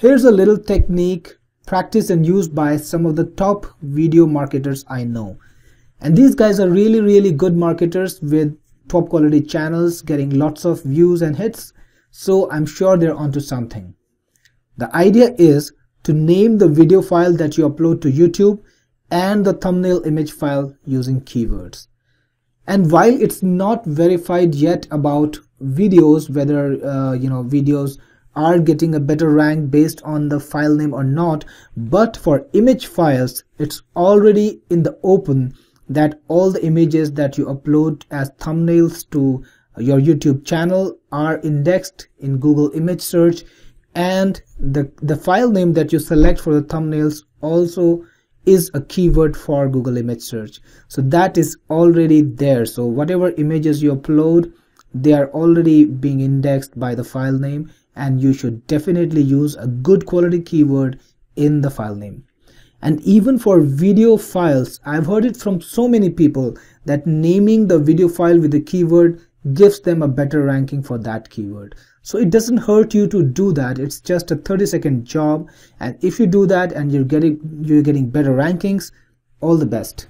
Here's a little technique practiced and used by some of the top video marketers I know. And these guys are really, really good marketers with top quality channels, getting lots of views and hits. So I'm sure they're onto something. The idea is to name the video file that you upload to YouTube and the thumbnail image file using keywords. And while it's not verified yet about videos, whether, uh, you know, videos are getting a better rank based on the file name or not but for image files it's already in the open that all the images that you upload as thumbnails to your YouTube channel are indexed in Google image search and the, the file name that you select for the thumbnails also is a keyword for Google image search. So that is already there. So whatever images you upload, they are already being indexed by the file name and you should definitely use a good quality keyword in the file name. And even for video files, I've heard it from so many people that naming the video file with a keyword gives them a better ranking for that keyword. So it doesn't hurt you to do that. It's just a 30 second job. And if you do that and you're getting, you're getting better rankings, all the best.